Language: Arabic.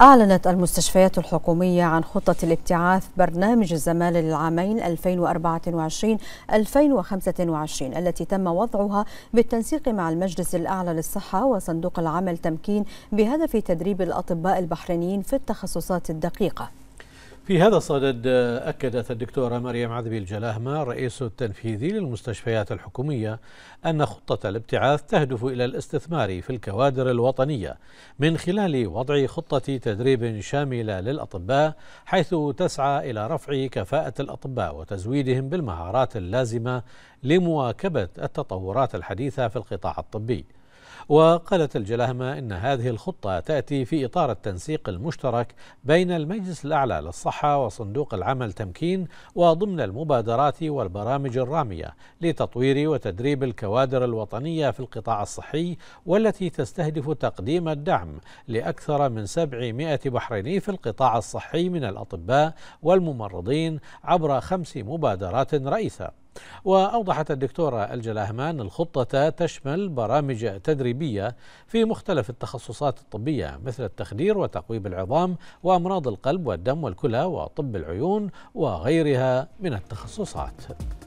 أعلنت المستشفيات الحكومية عن خطة الابتعاث برنامج الزمالة للعامين 2024-2025 التي تم وضعها بالتنسيق مع المجلس الأعلى للصحة وصندوق العمل تمكين بهدف تدريب الأطباء البحرينيين في التخصصات الدقيقة في هذا الصدد آه، أكدت الدكتورة مريم عذبي الجلاهمة الرئيس التنفيذي للمستشفيات الحكومية أن خطة الابتعاث تهدف إلى الاستثمار في الكوادر الوطنية من خلال وضع خطة تدريب شاملة للأطباء حيث تسعى إلى رفع كفاءة الأطباء وتزويدهم بالمهارات اللازمة لمواكبة التطورات الحديثة في القطاع الطبي وقالت الجلاهمة إن هذه الخطة تأتي في إطار التنسيق المشترك بين المجلس الأعلى للصحة وصندوق العمل تمكين وضمن المبادرات والبرامج الرامية لتطوير وتدريب الكوادر الوطنية في القطاع الصحي والتي تستهدف تقديم الدعم لأكثر من 700 بحريني في القطاع الصحي من الأطباء والممرضين عبر خمس مبادرات رئيسة وأوضحت الدكتورة الجلاهمان الخطة تشمل برامج تدريبية في مختلف التخصصات الطبية مثل التخدير وتقويب العظام وأمراض القلب والدم والكلى وطب العيون وغيرها من التخصصات